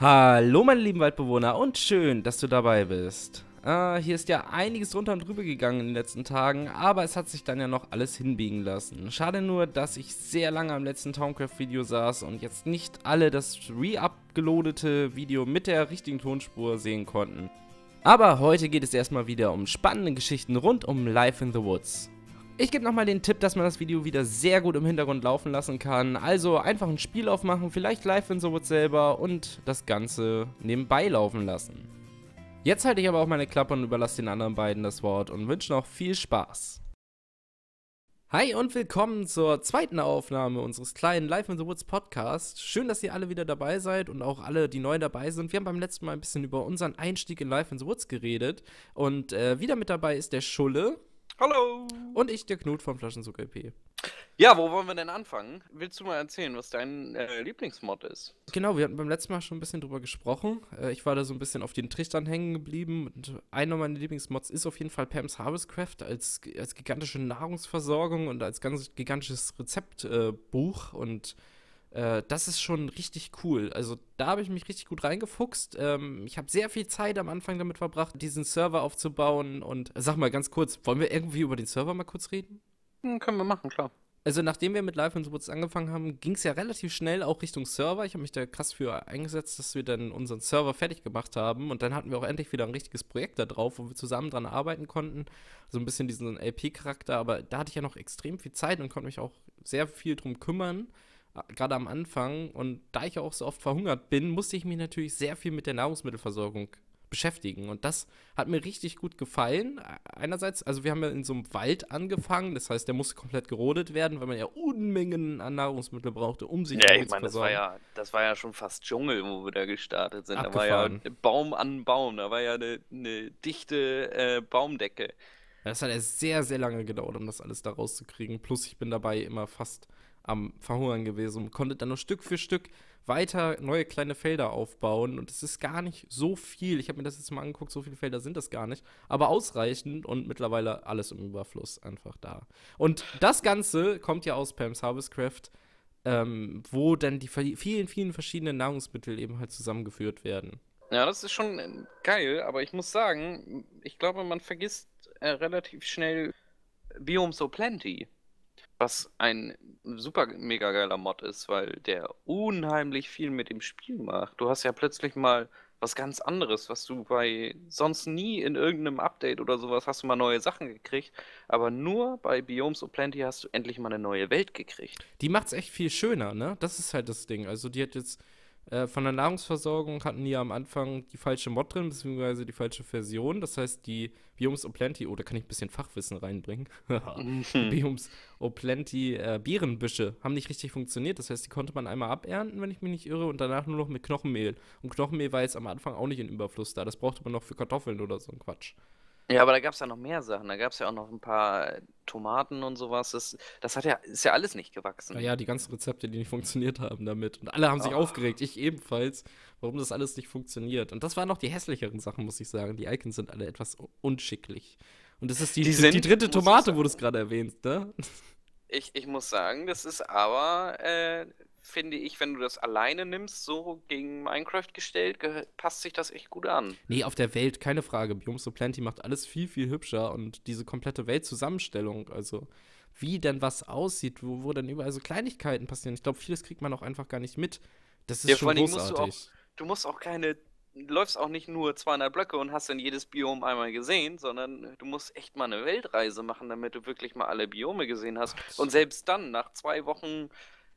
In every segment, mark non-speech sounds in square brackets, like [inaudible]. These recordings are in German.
Hallo meine lieben Waldbewohner und schön, dass du dabei bist. Äh, hier ist ja einiges runter und drüber gegangen in den letzten Tagen, aber es hat sich dann ja noch alles hinbiegen lassen. Schade nur, dass ich sehr lange am letzten Towncraft-Video saß und jetzt nicht alle das re uploadete Video mit der richtigen Tonspur sehen konnten. Aber heute geht es erstmal wieder um spannende Geschichten rund um Life in the Woods. Ich gebe nochmal den Tipp, dass man das Video wieder sehr gut im Hintergrund laufen lassen kann. Also einfach ein Spiel aufmachen, vielleicht live in Sowood selber und das Ganze nebenbei laufen lassen. Jetzt halte ich aber auch meine Klappe und überlasse den anderen beiden das Wort und wünsche noch viel Spaß. Hi und willkommen zur zweiten Aufnahme unseres kleinen Live in the Woods Podcast. Schön, dass ihr alle wieder dabei seid und auch alle, die neu dabei sind. Wir haben beim letzten Mal ein bisschen über unseren Einstieg in Live in the Woods geredet und äh, wieder mit dabei ist der Schulle. Hallo! Und ich, der Knut vom Flaschenzucker EP. Ja, wo wollen wir denn anfangen? Willst du mal erzählen, was dein äh, Lieblingsmod ist? Genau, wir hatten beim letzten Mal schon ein bisschen drüber gesprochen. Äh, ich war da so ein bisschen auf den Trichtern hängen geblieben. Und einer meiner Lieblingsmods ist auf jeden Fall Pam's Harvestcraft als, als gigantische Nahrungsversorgung und als ganz gigantisches Rezeptbuch. Äh, und äh, das ist schon richtig cool. Also da habe ich mich richtig gut reingefuchst. Ähm, ich habe sehr viel Zeit am Anfang damit verbracht, diesen Server aufzubauen. Und äh, sag mal ganz kurz, wollen wir irgendwie über den Server mal kurz reden? Hm, können wir machen, klar. Also nachdem wir mit Live und Supports angefangen haben, ging es ja relativ schnell auch Richtung Server. Ich habe mich da krass für eingesetzt, dass wir dann unseren Server fertig gemacht haben. Und dann hatten wir auch endlich wieder ein richtiges Projekt da drauf, wo wir zusammen dran arbeiten konnten. So also ein bisschen diesen LP-Charakter, aber da hatte ich ja noch extrem viel Zeit und konnte mich auch sehr viel drum kümmern gerade am Anfang und da ich auch so oft verhungert bin, musste ich mich natürlich sehr viel mit der Nahrungsmittelversorgung beschäftigen. Und das hat mir richtig gut gefallen. Einerseits, also wir haben ja in so einem Wald angefangen, das heißt, der musste komplett gerodet werden, weil man ja Unmengen an Nahrungsmittel brauchte, um sich ja, ich meine, das war ja, das war ja schon fast Dschungel, wo wir da gestartet sind. Abgefahren. Da war ja Baum an Baum, da war ja eine, eine dichte äh, Baumdecke. Das hat ja sehr, sehr lange gedauert, um das alles da rauszukriegen. Plus, ich bin dabei immer fast am Verhungern gewesen und konnte dann nur Stück für Stück weiter neue kleine Felder aufbauen. Und es ist gar nicht so viel. Ich habe mir das jetzt mal angeguckt, so viele Felder sind das gar nicht. Aber ausreichend und mittlerweile alles im Überfluss einfach da. Und das Ganze kommt ja aus Pam's Harvestcraft, ähm, wo dann die vielen, vielen verschiedenen Nahrungsmittel eben halt zusammengeführt werden. Ja, das ist schon äh, geil, aber ich muss sagen, ich glaube, man vergisst äh, relativ schnell Biome so plenty. Was ein super mega geiler Mod ist, weil der unheimlich viel mit dem Spiel macht. Du hast ja plötzlich mal was ganz anderes, was du bei sonst nie in irgendeinem Update oder sowas hast du mal neue Sachen gekriegt, aber nur bei Biomes of Plenty hast du endlich mal eine neue Welt gekriegt. Die macht's echt viel schöner, ne? Das ist halt das Ding. Also die hat jetzt äh, von der Nahrungsversorgung hatten die ja am Anfang die falsche Mod drin, beziehungsweise die falsche Version. Das heißt, die Biomes O'Plenty, oh, da kann ich ein bisschen Fachwissen reinbringen. [laughs] Mhm. Biomes O'Plenty äh, Bärenbüsche haben nicht richtig funktioniert. Das heißt, die konnte man einmal abernten, wenn ich mich nicht irre, und danach nur noch mit Knochenmehl. Und Knochenmehl war jetzt am Anfang auch nicht in Überfluss da. Das brauchte man noch für Kartoffeln oder so ein Quatsch. Ja, aber da gab es ja noch mehr Sachen. Da gab es ja auch noch ein paar äh, Tomaten und sowas. Das, das hat ja, ist ja alles nicht gewachsen. Naja, die ganzen Rezepte, die nicht funktioniert haben damit. Und alle haben sich oh. aufgeregt, ich ebenfalls, warum das alles nicht funktioniert. Und das waren noch die hässlicheren Sachen, muss ich sagen. Die Icons sind alle etwas unschicklich. Und das ist die, die, sind, die dritte Tomate, wo du es gerade erwähnst, ne? Ich, ich muss sagen, das ist aber äh, finde ich, wenn du das alleine nimmst, so gegen Minecraft gestellt, passt sich das echt gut an. Nee, auf der Welt, keine Frage. Biomes of Plenty macht alles viel, viel hübscher und diese komplette Weltzusammenstellung, also wie denn was aussieht, wo, wo dann überall so Kleinigkeiten passieren. Ich glaube, vieles kriegt man auch einfach gar nicht mit. Das ist ja, schon großartig. Du, auch, du musst auch keine läufst auch nicht nur 200 Blöcke und hast dann jedes Biom einmal gesehen, sondern du musst echt mal eine Weltreise machen, damit du wirklich mal alle Biome gesehen hast. Ach, und selbst dann, nach zwei Wochen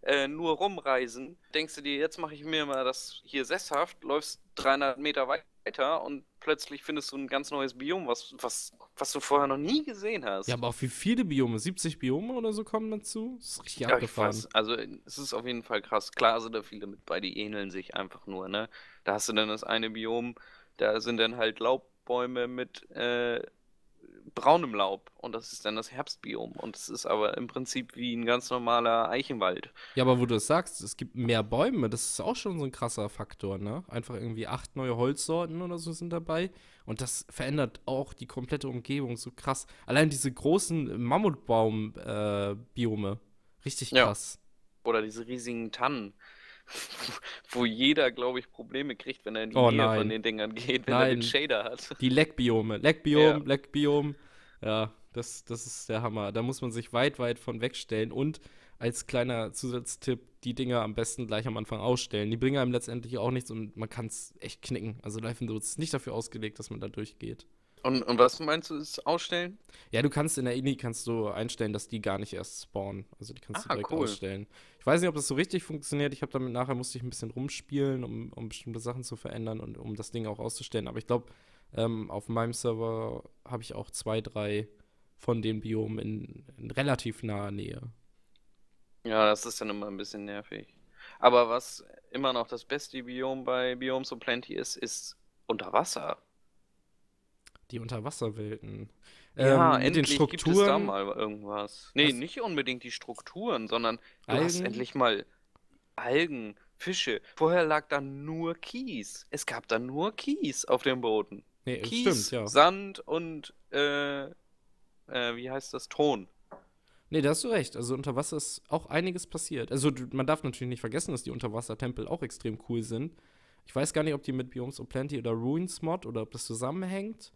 äh, nur rumreisen, denkst du dir, jetzt mache ich mir mal das hier sesshaft, läufst 300 Meter weiter und plötzlich findest du ein ganz neues Biom, was, was, was du vorher noch nie gesehen hast. Ja, aber auch wie viele Biome? 70 Biome oder so kommen dazu? Das ist richtig ja, abgefahren. Also es ist auf jeden Fall krass. Klar sind da viele mit bei, die ähneln sich einfach nur, ne? Da hast du dann das eine Biom, da sind dann halt Laubbäume mit äh, braunem Laub und das ist dann das Herbstbiom und es ist aber im Prinzip wie ein ganz normaler Eichenwald. Ja, aber wo du das sagst, es gibt mehr Bäume, das ist auch schon so ein krasser Faktor, ne? Einfach irgendwie acht neue Holzsorten oder so sind dabei und das verändert auch die komplette Umgebung so krass. Allein diese großen Mammutbaum-Biome, äh, richtig krass. Ja. Oder diese riesigen Tannen. [laughs] wo jeder, glaube ich, Probleme kriegt, wenn er in die oh, Nähe nein. von den Dingern geht, wenn nein. er den Shader hat. Die Leckbiome, Leckbiom, ja. Leckbiom. Ja, das, das ist der Hammer. Da muss man sich weit, weit von wegstellen und als kleiner Zusatztipp die Dinger am besten gleich am Anfang ausstellen. Die bringen einem letztendlich auch nichts und man kann es echt knicken. Also Life in the Dudes ist nicht dafür ausgelegt, dass man da durchgeht. Und, und, was meinst du, ist ausstellen? Ja, du kannst in der INI kannst du einstellen, dass die gar nicht erst spawnen. Also die kannst ah, du direkt cool. ausstellen. Ich weiß nicht, ob das so richtig funktioniert. Ich habe damit nachher musste ich ein bisschen rumspielen, um, um bestimmte Sachen zu verändern und um das Ding auch auszustellen. Aber ich glaube, ähm, auf meinem Server habe ich auch zwei, drei von den Biomen in, in relativ naher Nähe. Ja, das ist dann immer ein bisschen nervig. Aber was immer noch das beste Biom bei Biomes so Plenty ist, ist unter Wasser. Die Unterwasserwelten. Ja, ähm, endlich den Strukturen. gibt es da mal irgendwas. Nee, was? nicht unbedingt die Strukturen, sondern du Algen? hast endlich mal Algen, Fische. Vorher lag da nur Kies. Es gab da nur Kies auf dem Boden. Nee, Kies, stimmt, ja. Sand und äh, äh, wie heißt das? Ton. Nee, da hast du recht. Also unter Wasser ist auch einiges passiert. Also man darf natürlich nicht vergessen, dass die Unterwassertempel auch extrem cool sind. Ich weiß gar nicht, ob die mit Biomes O'Plenty oder Ruins Mod oder ob das zusammenhängt.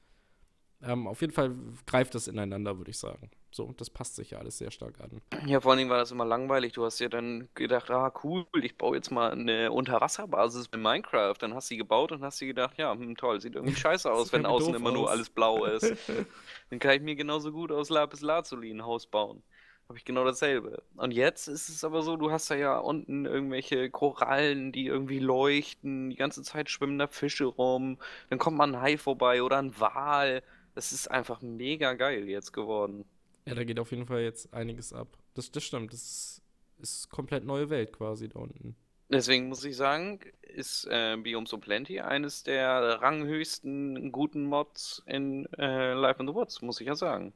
Ähm, auf jeden Fall greift das ineinander, würde ich sagen. So, das passt sich ja alles sehr stark an. Ja, vor allen Dingen war das immer langweilig. Du hast ja dann gedacht, ah, cool, ich baue jetzt mal eine Unterwasserbasis in Minecraft. Dann hast du sie gebaut und hast sie gedacht, ja, hm, toll, sieht irgendwie [laughs] scheiße aus, wenn außen immer aus. nur alles blau ist. [laughs] dann kann ich mir genauso gut aus Lapis Lazuli ein Haus bauen habe ich genau dasselbe. Und jetzt ist es aber so, du hast da ja unten irgendwelche Korallen, die irgendwie leuchten, die ganze Zeit schwimmen da Fische rum, dann kommt mal ein Hai vorbei oder ein Wal, das ist einfach mega geil jetzt geworden. Ja, da geht auf jeden Fall jetzt einiges ab. Das, das stimmt, das ist komplett neue Welt quasi da unten. Deswegen muss ich sagen, ist äh, Biomes of Plenty eines der ranghöchsten guten Mods in äh, Life in the Woods, muss ich ja sagen.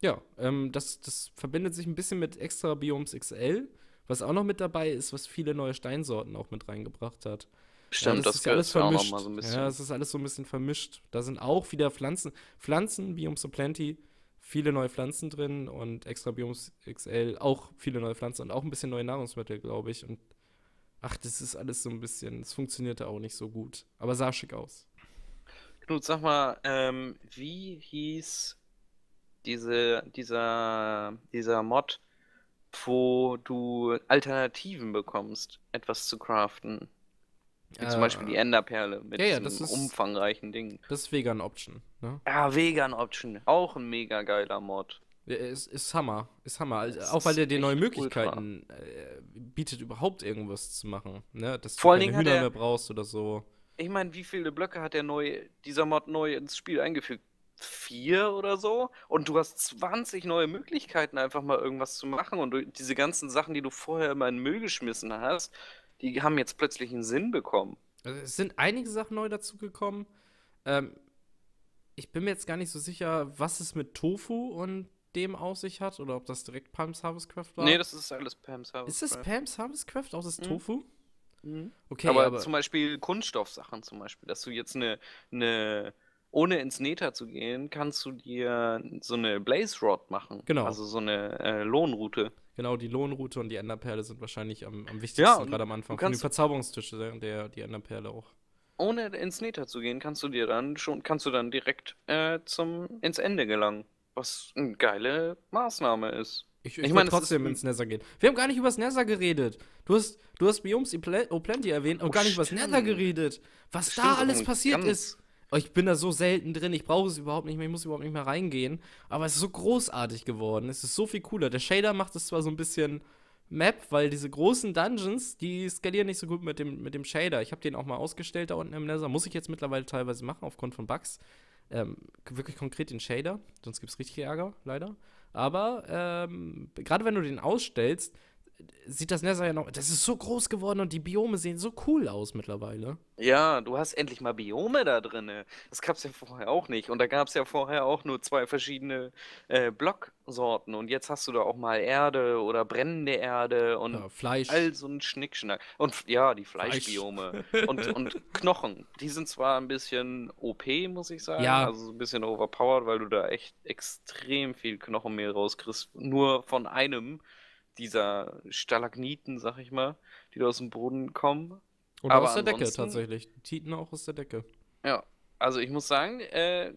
Ja, ähm, das, das verbindet sich ein bisschen mit extra Biomes XL, was auch noch mit dabei ist, was viele neue Steinsorten auch mit reingebracht hat. Stimmt, das, also, das ist alles vermischt. So ja, es ist alles so ein bisschen vermischt. Da sind auch wieder Pflanzen, Pflanzen, Biomes of plenty, viele neue Pflanzen drin und extra Biomes XL auch viele neue Pflanzen und auch ein bisschen neue Nahrungsmittel, glaube ich. Und ach, das ist alles so ein bisschen, es funktionierte auch nicht so gut, aber sah schick aus. Knut, sag mal, ähm, wie hieß diese, dieser, dieser Mod, wo du Alternativen bekommst, etwas zu craften? Wie äh, zum Beispiel die äh, Enderperle mit ja, ja, diesem ist, umfangreichen Ding. Das ist Vegan Option. Ne? Ja, Vegan Option. Auch ein mega geiler Mod. Ja, ist, ist Hammer. Ist Hammer. Also, auch weil der dir neue Möglichkeiten äh, bietet, überhaupt irgendwas zu machen. Ne? Dass Vor du keine Hühner mehr brauchst oder so. Ich meine, wie viele Blöcke hat der neu, dieser Mod neu ins Spiel eingefügt? vier oder so und du hast 20 neue Möglichkeiten, einfach mal irgendwas zu machen und diese ganzen Sachen, die du vorher immer in den Müll geschmissen hast, die haben jetzt plötzlich einen Sinn bekommen. Also es sind einige Sachen neu dazugekommen. Ähm, ich bin mir jetzt gar nicht so sicher, was es mit Tofu und dem aus sich hat oder ob das direkt Pam's Harvest Craft war. Nee, das ist alles Pam's Harvest Craft. Ist das Pam's Harvest Craft aus das mhm. Tofu? Mhm. Okay, aber, aber, zum Beispiel Kunststoffsachen zum Beispiel, dass du jetzt eine, eine ohne ins Neta zu gehen, kannst du dir so eine Blaze Rod machen. Genau. Also so eine äh, Lohnroute. Genau, die Lohnroute und die Enderperle sind wahrscheinlich am, am wichtigsten, ja, gerade am Anfang. Von dem Verzauberungstische, der, die Enderperle auch. Ohne ins Nether zu gehen, kannst du dir dann schon, kannst du dann direkt äh, zum, ins Ende gelangen. Was eine geile Maßnahme ist. Ich, ich, ich meine, trotzdem ins Nether gehen. Wir haben gar nicht über das Nether geredet. Du hast, du hast Biomes Oplenty erwähnt und oh, gar nicht über das Nether geredet. Was stimmt, da alles passiert ist. Oh, ich bin da so selten drin, ich brauche es überhaupt nicht mehr, ich muss überhaupt nicht mehr reingehen. Aber es ist so großartig geworden, es ist so viel cooler. Der Shader macht es zwar so ein bisschen Map, weil diese großen Dungeons, die skalieren nicht so gut mit dem, mit dem Shader. Ich habe den auch mal ausgestellt da unten im Nether, muss ich jetzt mittlerweile teilweise machen aufgrund von Bugs. Ähm, wirklich konkret den Shader, sonst gibt es richtig Ärger, leider. Aber ähm, gerade wenn du den ausstellst, sieht das Nether ja noch. Das ist so groß geworden und die Biome sehen so cool aus mittlerweile. Ja, du hast endlich mal Biome da drin. Das gab es ja vorher auch nicht. Und da gab es ja vorher auch nur zwei verschiedene äh, Blocksorten. Und jetzt hast du da auch mal Erde oder brennende Erde und ja, Fleisch. all so ein Schnickschnack. Und ja, die Fleischbiome. Fleisch. und, und [laughs] Knochen. Die sind zwar ein bisschen OP, muss ich sagen. Ja. Also ein bisschen overpowered, weil du da echt extrem viel Knochenmehl rauskriegst. Nur von einem dieser Stalagniten, sag ich mal, die da aus dem Boden kommen. Oder Aber aus der Decke tatsächlich. Titen auch aus der Decke. Ja, also ich muss sagen, äh,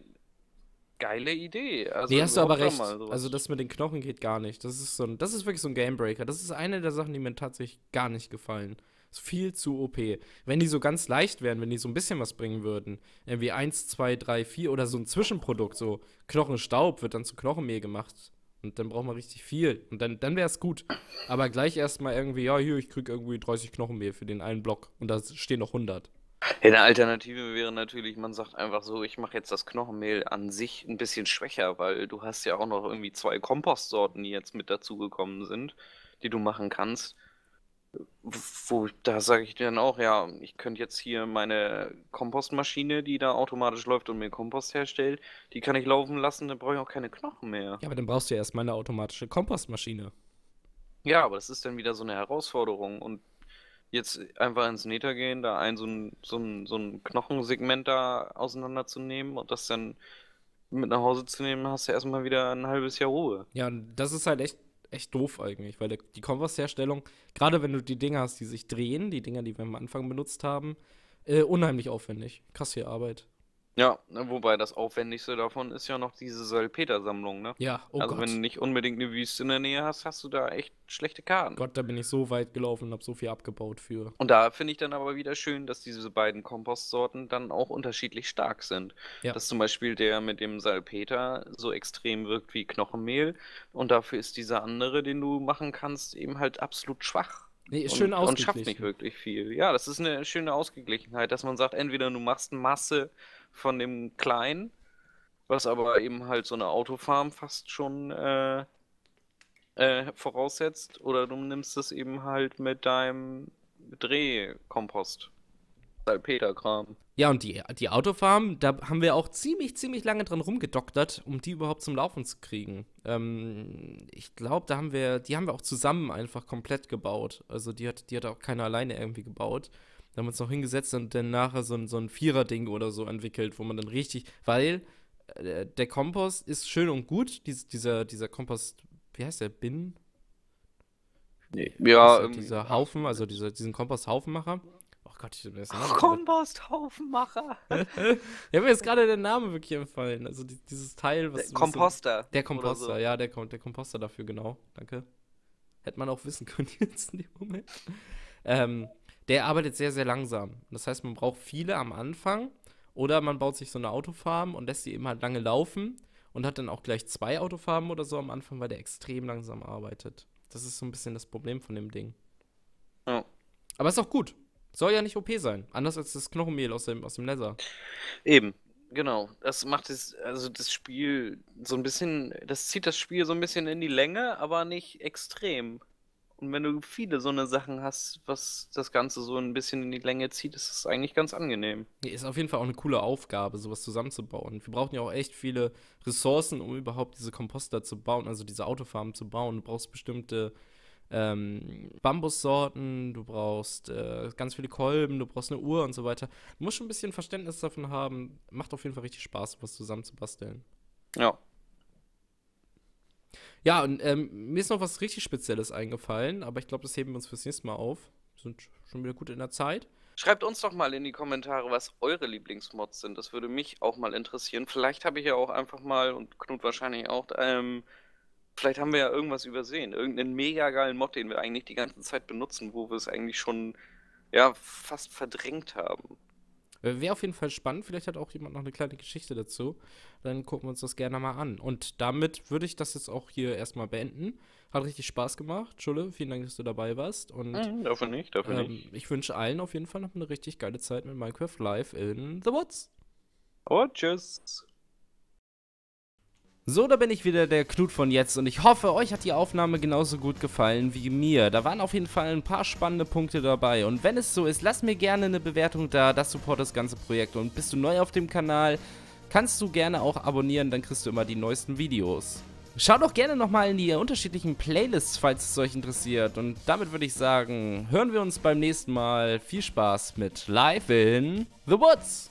geile Idee. Also nee, hast du aber recht. Also das mit den Knochen geht gar nicht. Das ist, so ein, das ist wirklich so ein Gamebreaker. Das ist eine der Sachen, die mir tatsächlich gar nicht gefallen. Ist viel zu OP. Wenn die so ganz leicht wären, wenn die so ein bisschen was bringen würden, irgendwie 1, 2, 3, 4 oder so ein Zwischenprodukt, so Knochenstaub wird dann zu Knochenmehl gemacht. Und dann braucht man richtig viel. Und dann, dann wäre es gut. Aber gleich erstmal irgendwie, ja, hier, ich krieg irgendwie 30 Knochenmehl für den einen Block. Und da stehen noch 100. Ja, eine Alternative wäre natürlich, man sagt einfach so, ich mache jetzt das Knochenmehl an sich ein bisschen schwächer, weil du hast ja auch noch irgendwie zwei Kompostsorten, die jetzt mit dazugekommen sind, die du machen kannst. Wo, da sage ich dann auch, ja, ich könnte jetzt hier meine Kompostmaschine, die da automatisch läuft und mir Kompost herstellt, die kann ich laufen lassen, dann brauche ich auch keine Knochen mehr. Ja, aber dann brauchst du ja erstmal eine automatische Kompostmaschine. Ja, aber das ist dann wieder so eine Herausforderung und jetzt einfach ins Nether gehen, da ein so ein, so ein, so ein Knochensegment da auseinanderzunehmen und das dann mit nach Hause zu nehmen, hast du erstmal wieder ein halbes Jahr Ruhe. Ja, und das ist halt echt echt doof eigentlich, weil der, die Converse-Herstellung, gerade wenn du die Dinger hast, die sich drehen, die Dinger, die wir am Anfang benutzt haben, äh, unheimlich aufwendig. Krass viel Arbeit. Ja, ne, wobei das Aufwendigste davon ist ja noch diese Salpetersammlung, ne? Ja, oh Also Gott. wenn du nicht unbedingt eine Wüste in der Nähe hast, hast du da echt schlechte Karten. Gott, da bin ich so weit gelaufen und habe so viel abgebaut für. Und da finde ich dann aber wieder schön, dass diese beiden Kompostsorten dann auch unterschiedlich stark sind. Ja. Dass zum Beispiel der mit dem Salpeter so extrem wirkt wie Knochenmehl und dafür ist dieser andere, den du machen kannst, eben halt absolut schwach. Nee, ist und, schön und ausgeglichen. schafft nicht wirklich viel. Ja, das ist eine schöne Ausgeglichenheit, dass man sagt, entweder du machst Masse von dem Kleinen, was aber eben halt so eine Autofarm fast schon äh, äh, voraussetzt, oder du nimmst es eben halt mit deinem Drehkompost. Salpeterkram. Ja, und die, die Autofarm, da haben wir auch ziemlich, ziemlich lange dran rumgedoktert, um die überhaupt zum Laufen zu kriegen. Ähm, ich glaube, da haben wir, die haben wir auch zusammen einfach komplett gebaut. Also die hat, die hat auch keiner alleine irgendwie gebaut. Da haben wir uns noch hingesetzt und dann nachher so ein, so ein Vierer-Ding oder so entwickelt, wo man dann richtig, weil äh, der Kompost ist schön und gut, dies, dieser, dieser Kompost, wie heißt der, Bin? Nee. Ja, also dieser Haufen, also dieser, diesen Komposthaufenmacher. Oh Gott, ich bin jetzt Ach, Kompost-Haufenmacher. [laughs] ja, mir ist gerade der Name wirklich empfallen. Also die, dieses Teil, was. Der Komposter. der Komposter, so. ja, der, der Komposter dafür, genau. Danke. Hätte man auch wissen können [laughs] jetzt in dem Moment. Ähm, der arbeitet sehr, sehr langsam. Das heißt, man braucht viele am Anfang oder man baut sich so eine Autofarm und lässt sie eben halt lange laufen und hat dann auch gleich zwei Autofarben oder so am Anfang, weil der extrem langsam arbeitet. Das ist so ein bisschen das Problem von dem Ding. Ja. Aber ist auch gut. Soll ja nicht OP sein. Anders als das Knochenmehl aus dem, aus dem Nether. Eben, genau. Das macht es, also das Spiel so ein bisschen, das zieht das Spiel so ein bisschen in die Länge, aber nicht extrem. Und wenn du viele so eine Sachen hast, was das Ganze so ein bisschen in die Länge zieht, ist es eigentlich ganz angenehm. Ist auf jeden Fall auch eine coole Aufgabe, sowas zusammenzubauen. Wir brauchen ja auch echt viele Ressourcen, um überhaupt diese Komposter zu bauen, also diese Autofarmen zu bauen. Du brauchst bestimmte ähm, Bambussorten, du brauchst äh, ganz viele Kolben, du brauchst eine Uhr und so weiter. Du musst schon ein bisschen Verständnis davon haben. Macht auf jeden Fall richtig Spaß, sowas zusammenzubasteln. Ja, ja, und ähm, mir ist noch was richtig Spezielles eingefallen, aber ich glaube, das heben wir uns fürs nächste Mal auf. Wir sind schon wieder gut in der Zeit. Schreibt uns doch mal in die Kommentare, was eure Lieblingsmods sind. Das würde mich auch mal interessieren. Vielleicht habe ich ja auch einfach mal, und Knut wahrscheinlich auch, ähm, vielleicht haben wir ja irgendwas übersehen. Irgendeinen mega geilen Mod, den wir eigentlich die ganze Zeit benutzen, wo wir es eigentlich schon ja, fast verdrängt haben. Äh, Wäre auf jeden Fall spannend. Vielleicht hat auch jemand noch eine kleine Geschichte dazu. Dann gucken wir uns das gerne mal an. Und damit würde ich das jetzt auch hier erstmal beenden. Hat richtig Spaß gemacht. Schulle, vielen Dank, dass du dabei warst. Und, mhm, dafür nicht, dafür ähm, nicht. Ich wünsche allen auf jeden Fall noch eine richtig geile Zeit mit Minecraft Live in The Woods. Oh, tschüss. So, da bin ich wieder, der Knut von jetzt und ich hoffe, euch hat die Aufnahme genauso gut gefallen wie mir. Da waren auf jeden Fall ein paar spannende Punkte dabei und wenn es so ist, lass mir gerne eine Bewertung da, das supportet das ganze Projekt und bist du neu auf dem Kanal, kannst du gerne auch abonnieren, dann kriegst du immer die neuesten Videos. Schau doch gerne nochmal in die unterschiedlichen Playlists, falls es euch interessiert und damit würde ich sagen, hören wir uns beim nächsten Mal. Viel Spaß mit Live in The Woods!